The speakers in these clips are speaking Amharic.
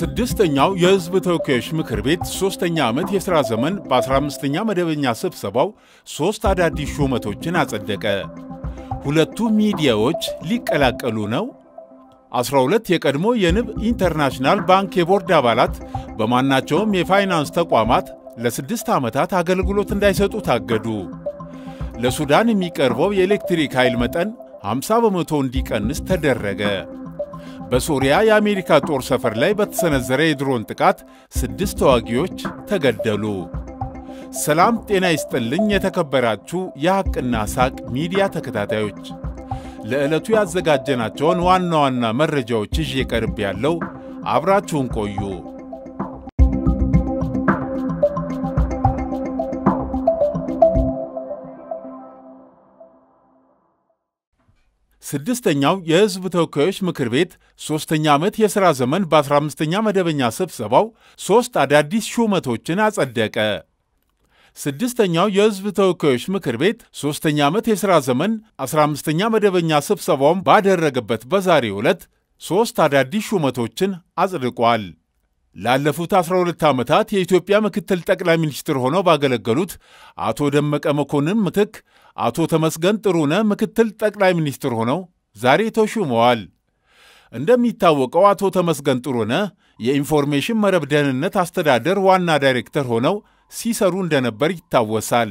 ስድስተኛው የሕዝብ ተወካዮች ምክር ቤት ሦስተኛ ዓመት የሥራ ዘመን በ15ኛ መደበኛ ስብሰባው ሦስት አዳዲስ ሹመቶችን አጸደቀ። ሁለቱ ሚዲያዎች ሊቀላቀሉ ነው። 12 የቀድሞ የንብ ኢንተርናሽናል ባንክ የቦርድ አባላት በማናቸውም የፋይናንስ ተቋማት ለስድስት ዓመታት አገልግሎት እንዳይሰጡ ታገዱ። ለሱዳን የሚቀርበው የኤሌክትሪክ ኃይል መጠን 50 በመቶ እንዲቀንስ ተደረገ። በሶሪያ የአሜሪካ ጦር ሰፈር ላይ በተሰነዘረ የድሮን ጥቃት ስድስት ተዋጊዎች ተገደሉ። ሰላም ጤና ይስጥልኝ። የተከበራችሁ የሐቅና ሳቅ ሚዲያ ተከታታዮች ለዕለቱ ያዘጋጀናቸውን ዋና ዋና መረጃዎች ይዤ ቀርብ ያለው አብራችሁን ቆዩ። ስድስተኛው የሕዝብ ተወካዮች ምክር ቤት ሦስተኛ ዓመት የሥራ ዘመን በ15ኛ መደበኛ ስብሰባው ሦስት አዳዲስ ሹመቶችን አጸደቀ። ስድስተኛው የሕዝብ ተወካዮች ምክር ቤት ሦስተኛ ዓመት የሥራ ዘመን 15ኛ መደበኛ ስብሰባውን ባደረገበት በዛሬ ዕለት ሦስት አዳዲስ ሹመቶችን አጽድቋል። ላለፉት 12 ዓመታት የኢትዮጵያ ምክትል ጠቅላይ ሚኒስትር ሆነው ባገለገሉት አቶ ደመቀ መኮንን ምትክ አቶ ተመስገን ጥሩነ ምክትል ጠቅላይ ሚኒስትር ሆነው ዛሬ ተሹመዋል። እንደሚታወቀው አቶ ተመስገን ጥሩነ የኢንፎርሜሽን መረብ ደህንነት አስተዳደር ዋና ዳይሬክተር ሆነው ሲሰሩ እንደነበር ይታወሳል።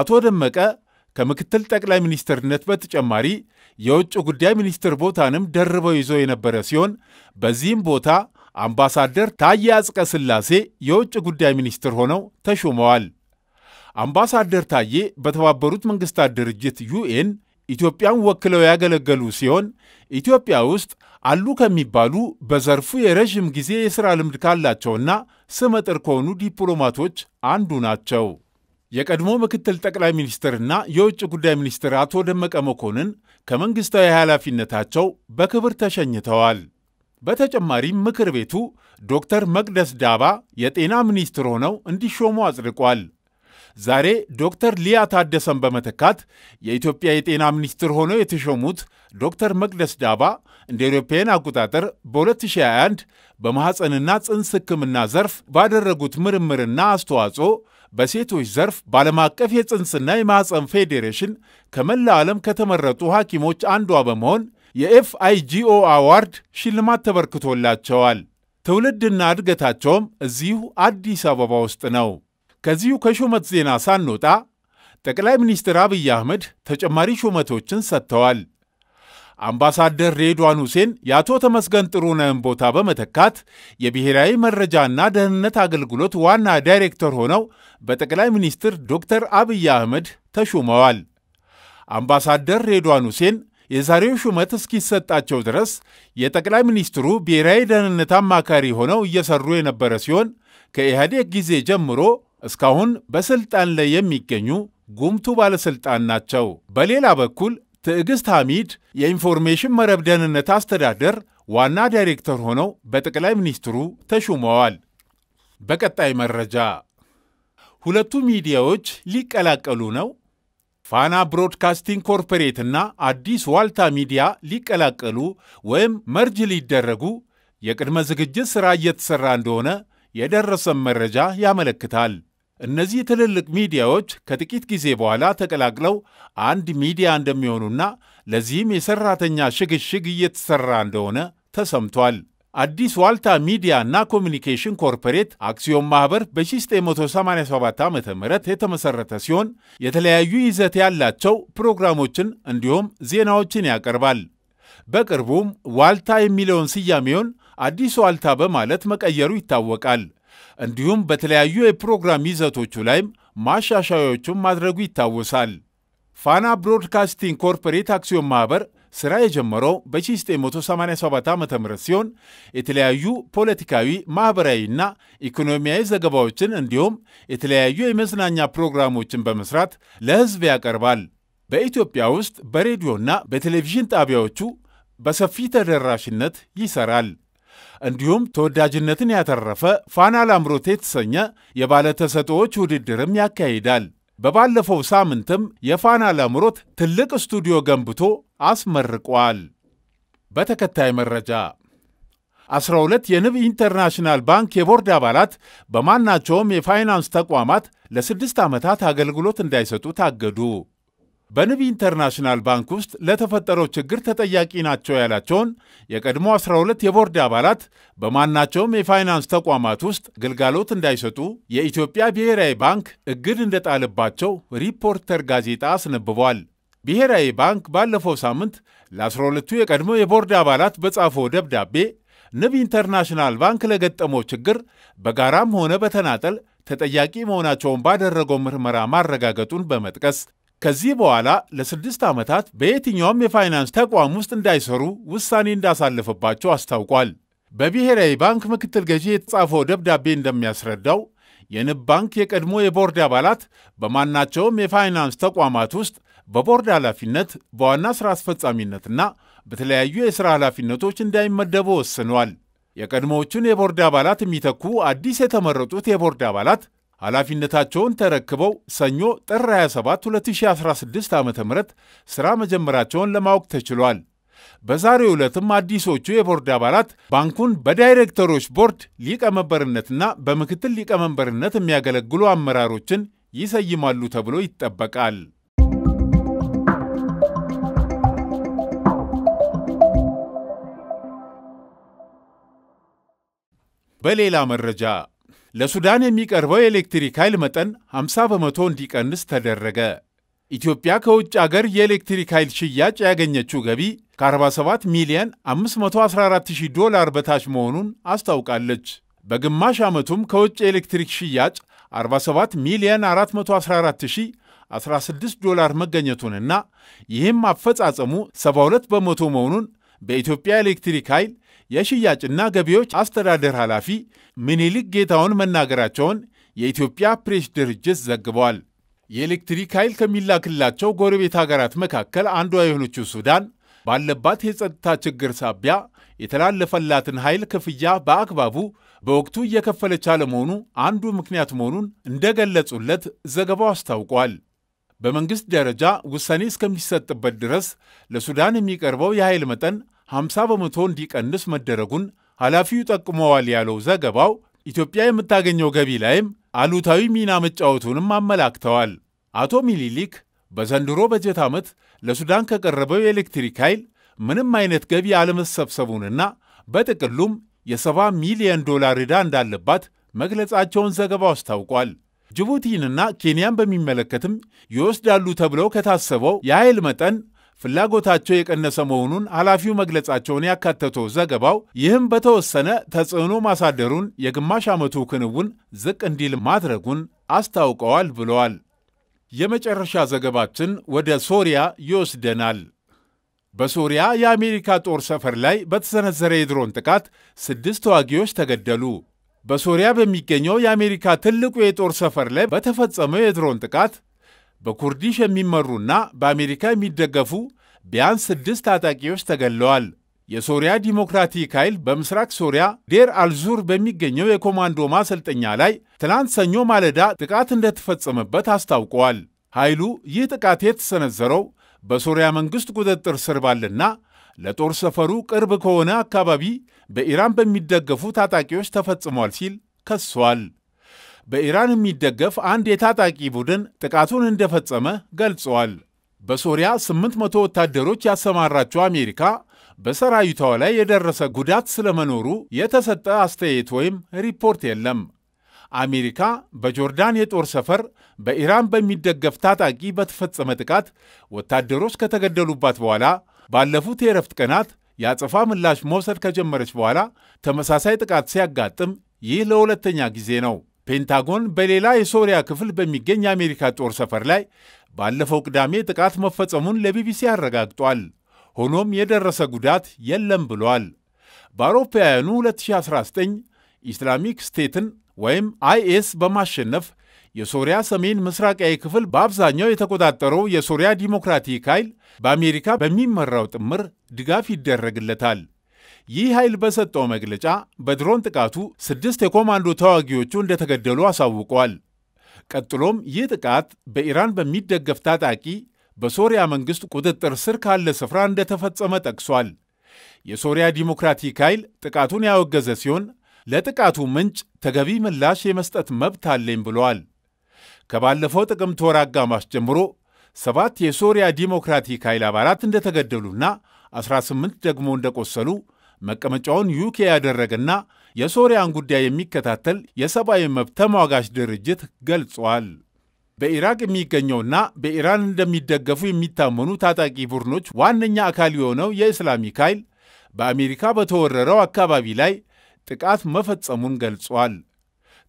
አቶ ደመቀ ከምክትል ጠቅላይ ሚኒስትርነት በተጨማሪ የውጭ ጉዳይ ሚኒስትር ቦታንም ደርበው ይዞ የነበረ ሲሆን በዚህም ቦታ አምባሳደር ታዬ አጽቀ ሥላሴ የውጭ ጉዳይ ሚኒስትር ሆነው ተሾመዋል። አምባሳደር ታዬ በተባበሩት መንግስታት ድርጅት ዩኤን ኢትዮጵያን ወክለው ያገለገሉ ሲሆን ኢትዮጵያ ውስጥ አሉ ከሚባሉ በዘርፉ የረዥም ጊዜ የሥራ ልምድ ካላቸውና ስመጥር ከሆኑ ዲፕሎማቶች አንዱ ናቸው። የቀድሞ ምክትል ጠቅላይ ሚኒስትርና የውጭ ጉዳይ ሚኒስትር አቶ ደመቀ መኮንን ከመንግሥታዊ ኃላፊነታቸው በክብር ተሸኝተዋል። በተጨማሪም ምክር ቤቱ ዶክተር መቅደስ ዳባ የጤና ሚኒስትር ሆነው እንዲሾሙ አጽድቋል። ዛሬ ዶክተር ሊያ ታደሰን በመተካት የኢትዮጵያ የጤና ሚኒስትር ሆነው የተሾሙት ዶክተር መቅደስ ዳባ እንደ አውሮፓውያን አቆጣጠር በ2021 በማኅፀንና ጽንስ ሕክምና ዘርፍ ባደረጉት ምርምርና አስተዋጽኦ በሴቶች ዘርፍ በዓለም አቀፍ የጽንስና የማኅፀን ፌዴሬሽን ከመላ ዓለም ከተመረጡ ሐኪሞች አንዷ በመሆን የኤፍአይጂኦ አዋርድ ሽልማት ተበርክቶላቸዋል። ትውልድና እድገታቸውም እዚሁ አዲስ አበባ ውስጥ ነው። ከዚሁ ከሹመት ዜና ሳንወጣ ጠቅላይ ሚኒስትር አብይ አህመድ ተጨማሪ ሹመቶችን ሰጥተዋል። አምባሳደር ሬድዋን ሁሴን የአቶ ተመስገን ጥሩነህን ቦታ በመተካት የብሔራዊ መረጃና ደህንነት አገልግሎት ዋና ዳይሬክተር ሆነው በጠቅላይ ሚኒስትር ዶክተር አብይ አህመድ ተሹመዋል። አምባሳደር ሬድዋን ሁሴን የዛሬው ሹመት እስኪሰጣቸው ድረስ የጠቅላይ ሚኒስትሩ ብሔራዊ ደህንነት አማካሪ ሆነው እየሰሩ የነበረ ሲሆን ከኢህአዴግ ጊዜ ጀምሮ እስካሁን በስልጣን ላይ የሚገኙ ጉምቱ ባለስልጣን ናቸው። በሌላ በኩል ትዕግስት ሐሚድ የኢንፎርሜሽን መረብ ደህንነት አስተዳደር ዋና ዳይሬክተር ሆነው በጠቅላይ ሚኒስትሩ ተሹመዋል። በቀጣይ መረጃ ሁለቱ ሚዲያዎች ሊቀላቀሉ ነው? ፋና ብሮድካስቲንግ ኮርፖሬትና አዲስ ዋልታ ሚዲያ ሊቀላቀሉ ወይም መርጅ ሊደረጉ የቅድመ ዝግጅት ሥራ እየተሠራ እንደሆነ የደረሰም መረጃ ያመለክታል። እነዚህ ትልልቅ ሚዲያዎች ከጥቂት ጊዜ በኋላ ተቀላቅለው አንድ ሚዲያ እንደሚሆኑና ለዚህም የሠራተኛ ሽግሽግ እየተሠራ እንደሆነ ተሰምቷል። አዲስ ዋልታ ሚዲያ እና ኮሚኒኬሽን ኮርፖሬት አክሲዮን ማህበር በ1987 ዓ ም የተመሠረተ ሲሆን የተለያዩ ይዘት ያላቸው ፕሮግራሞችን እንዲሁም ዜናዎችን ያቀርባል። በቅርቡም ዋልታ የሚለውን ስያሜውን አዲስ ዋልታ በማለት መቀየሩ ይታወቃል። እንዲሁም በተለያዩ የፕሮግራም ይዘቶቹ ላይም ማሻሻያዎቹን ማድረጉ ይታወሳል። ፋና ብሮድካስቲንግ ኮርፖሬት አክሲዮን ማህበር ስራ የጀመረው በ1987 ዓ ም ሲሆን የተለያዩ ፖለቲካዊ፣ ማኅበራዊና ኢኮኖሚያዊ ዘገባዎችን እንዲሁም የተለያዩ የመዝናኛ ፕሮግራሞችን በመስራት ለሕዝብ ያቀርባል። በኢትዮጵያ ውስጥ በሬዲዮና በቴሌቪዥን ጣቢያዎቹ በሰፊ ተደራሽነት ይሰራል። እንዲሁም ተወዳጅነትን ያተረፈ ፋና ላምሮቴ የተሰኘ የባለተሰጥኦዎች ውድድርም ያካሂዳል። በባለፈው ሳምንትም የፋና ላምሮት ትልቅ ስቱዲዮ ገንብቶ አስመርቋል። በተከታይ መረጃ 12 የንብ ኢንተርናሽናል ባንክ የቦርድ አባላት በማናቸውም የፋይናንስ ተቋማት ለስድስት ዓመታት አገልግሎት እንዳይሰጡ ታገዱ። በንብ ኢንተርናሽናል ባንክ ውስጥ ለተፈጠረው ችግር ተጠያቂ ናቸው ያላቸውን የቀድሞ 12 የቦርድ አባላት በማናቸውም የፋይናንስ ተቋማት ውስጥ ግልጋሎት እንዳይሰጡ የኢትዮጵያ ብሔራዊ ባንክ እግድ እንደጣለባቸው ሪፖርተር ጋዜጣ አስነብቧል። ብሔራዊ ባንክ ባለፈው ሳምንት ለ12ቱ የቀድሞ የቦርድ አባላት በጻፈው ደብዳቤ ንብ ኢንተርናሽናል ባንክ ለገጠመው ችግር በጋራም ሆነ በተናጠል ተጠያቂ መሆናቸውን ባደረገው ምርመራ ማረጋገጡን በመጥቀስ ከዚህ በኋላ ለስድስት ዓመታት በየትኛውም የፋይናንስ ተቋም ውስጥ እንዳይሰሩ ውሳኔ እንዳሳለፈባቸው አስታውቋል። በብሔራዊ ባንክ ምክትል ገዢ የተጻፈው ደብዳቤ እንደሚያስረዳው የንብ ባንክ የቀድሞ የቦርድ አባላት በማናቸውም የፋይናንስ ተቋማት ውስጥ በቦርድ ኃላፊነት፣ በዋና ሥራ አስፈጻሚነትና በተለያዩ የሥራ ኃላፊነቶች እንዳይመደቡ ወስነዋል። የቀድሞዎቹን የቦርድ አባላት የሚተኩ አዲስ የተመረጡት የቦርድ አባላት ኃላፊነታቸውን ተረክበው ሰኞ ጥር 27 2016 ዓ ም ሥራ መጀመራቸውን ለማወቅ ተችሏል። በዛሬው ዕለትም አዲሶቹ የቦርድ አባላት ባንኩን በዳይሬክተሮች ቦርድ ሊቀመንበርነትና በምክትል ሊቀመንበርነት የሚያገለግሉ አመራሮችን ይሰይማሉ ተብሎ ይጠበቃል። በሌላ መረጃ ለሱዳን የሚቀርበው የኤሌክትሪክ ኃይል መጠን 50 በመቶ እንዲቀንስ ተደረገ። ኢትዮጵያ ከውጭ አገር የኤሌክትሪክ ኃይል ሽያጭ ያገኘችው ገቢ ከ47 ሚሊዮን 5140 ዶላር በታች መሆኑን አስታውቃለች። በግማሽ ዓመቱም ከውጭ የኤሌክትሪክ ሽያጭ 47 ሚሊዮን 16 ዶላር መገኘቱንና ይህም አፈጻጸሙ 72 በመቶ መሆኑን በኢትዮጵያ ኤሌክትሪክ ኃይል የሽያጭና ገቢዎች አስተዳደር ኃላፊ ምኒልክ ጌታውን መናገራቸውን የኢትዮጵያ ፕሬስ ድርጅት ዘግበዋል። የኤሌክትሪክ ኃይል ከሚላክላቸው ጎረቤት ሀገራት መካከል አንዷ የሆነችው ሱዳን ባለባት የጸጥታ ችግር ሳቢያ የተላለፈላትን ኃይል ክፍያ በአግባቡ በወቅቱ እየከፈለች አለመሆኑ አንዱ ምክንያት መሆኑን እንደገለጹለት ዘገባው አስታውቋል። በመንግሥት ደረጃ ውሳኔ እስከሚሰጥበት ድረስ ለሱዳን የሚቀርበው የኃይል መጠን 50 በመቶ እንዲቀንስ መደረጉን ኃላፊው ጠቁመዋል ያለው ዘገባው ኢትዮጵያ የምታገኘው ገቢ ላይም አሉታዊ ሚና መጫወቱንም አመላክተዋል። አቶ ሚኒሊክ በዘንድሮ በጀት ዓመት ለሱዳን ከቀረበው የኤሌክትሪክ ኃይል ምንም አይነት ገቢ አለመሰብሰቡንና በጥቅሉም የ70 ሚሊዮን ዶላር ዕዳ እንዳለባት መግለጻቸውን ዘገባው አስታውቋል። ጅቡቲንና ኬንያን በሚመለከትም ይወስዳሉ ተብለው ከታሰበው የኃይል መጠን ፍላጎታቸው የቀነሰ መሆኑን ኃላፊው መግለጻቸውን ያካተተው ዘገባው ይህም በተወሰነ ተጽዕኖ ማሳደሩን፣ የግማሽ ዓመቱ ክንውን ዝቅ እንዲል ማድረጉን አስታውቀዋል ብለዋል። የመጨረሻ ዘገባችን ወደ ሶሪያ ይወስደናል። በሶሪያ የአሜሪካ ጦር ሰፈር ላይ በተሰነዘረ የድሮን ጥቃት ስድስት ተዋጊዎች ተገደሉ። በሶሪያ በሚገኘው የአሜሪካ ትልቁ የጦር ሰፈር ላይ በተፈጸመው የድሮን ጥቃት በኩርዲሽ የሚመሩና በአሜሪካ የሚደገፉ ቢያንስ ስድስት ታጣቂዎች ተገለዋል። የሶሪያ ዲሞክራቲክ ኃይል በምስራቅ ሶሪያ ዴር አልዙር በሚገኘው የኮማንዶ ማሰልጠኛ ላይ ትናንት ሰኞ ማለዳ ጥቃት እንደተፈጸመበት አስታውቀዋል። ኃይሉ ይህ ጥቃት የተሰነዘረው በሶሪያ መንግሥት ቁጥጥር ስር ባለና ለጦር ሰፈሩ ቅርብ ከሆነ አካባቢ በኢራን በሚደገፉ ታጣቂዎች ተፈጽሟል ሲል ከሷል። በኢራን የሚደገፍ አንድ የታጣቂ ቡድን ጥቃቱን እንደፈጸመ ገልጸዋል። በሶሪያ 800 ወታደሮች ያሰማራቸው አሜሪካ በሰራዊቷ ላይ የደረሰ ጉዳት ስለመኖሩ የተሰጠ አስተያየት ወይም ሪፖርት የለም። አሜሪካ በጆርዳን የጦር ሰፈር በኢራን በሚደገፍ ታጣቂ በተፈጸመ ጥቃት ወታደሮች ከተገደሉባት በኋላ ባለፉት የእረፍት ቀናት የአጸፋ ምላሽ መውሰድ ከጀመረች በኋላ ተመሳሳይ ጥቃት ሲያጋጥም ይህ ለሁለተኛ ጊዜ ነው። ፔንታጎን በሌላ የሶሪያ ክፍል በሚገኝ የአሜሪካ ጦር ሰፈር ላይ ባለፈው ቅዳሜ ጥቃት መፈጸሙን ለቢቢሲ አረጋግጧል። ሆኖም የደረሰ ጉዳት የለም ብሏል። በአውሮፓውያኑ 2019 ኢስላሚክ ስቴትን ወይም አይኤስ በማሸነፍ የሶሪያ ሰሜን ምስራቃዊ ክፍል በአብዛኛው የተቆጣጠረው የሶሪያ ዲሞክራቲክ ኃይል በአሜሪካ በሚመራው ጥምር ድጋፍ ይደረግለታል። ይህ ኃይል በሰጠው መግለጫ በድሮን ጥቃቱ ስድስት የኮማንዶ ተዋጊዎቹ እንደተገደሉ አሳውቋል። ቀጥሎም ይህ ጥቃት በኢራን በሚደገፍ ታጣቂ በሶሪያ መንግሥት ቁጥጥር ስር ካለ ስፍራ እንደተፈጸመ ጠቅሷል። የሶሪያ ዲሞክራቲክ ኃይል ጥቃቱን ያወገዘ ሲሆን ለጥቃቱ ምንጭ ተገቢ ምላሽ የመስጠት መብት አለኝ ብለዋል። ከባለፈው ጥቅምት ወር አጋማሽ ጀምሮ ሰባት የሶሪያ ዲሞክራቲክ ኃይል አባላት እንደተገደሉና 18 ደግሞ እንደቆሰሉ መቀመጫውን ዩኬ ያደረገና የሶሪያን ጉዳይ የሚከታተል የሰብአዊ መብት ተሟጋች ድርጅት ገልጿል። በኢራቅ የሚገኘውና በኢራን እንደሚደገፉ የሚታመኑ ታጣቂ ቡድኖች ዋነኛ አካል የሆነው የእስላሚክ ኃይል በአሜሪካ በተወረረው አካባቢ ላይ ጥቃት መፈጸሙን ገልጿል።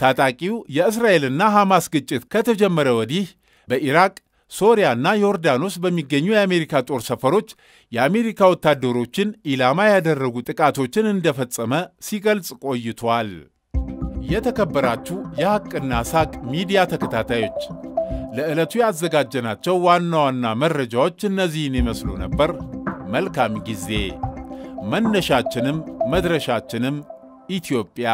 ታጣቂው የእስራኤልና ሐማስ ግጭት ከተጀመረ ወዲህ በኢራቅ ሶሪያና ዮርዳኖስ በሚገኙ የአሜሪካ ጦር ሰፈሮች የአሜሪካ ወታደሮችን ኢላማ ያደረጉ ጥቃቶችን እንደፈጸመ ሲገልጽ ቆይቷል። የተከበራችሁ የሐቅና ሳቅ ሚዲያ ተከታታዮች ለዕለቱ ያዘጋጀናቸው ዋና ዋና መረጃዎች እነዚህን ይመስሉ ነበር። መልካም ጊዜ። መነሻችንም መድረሻችንም ኢትዮጵያ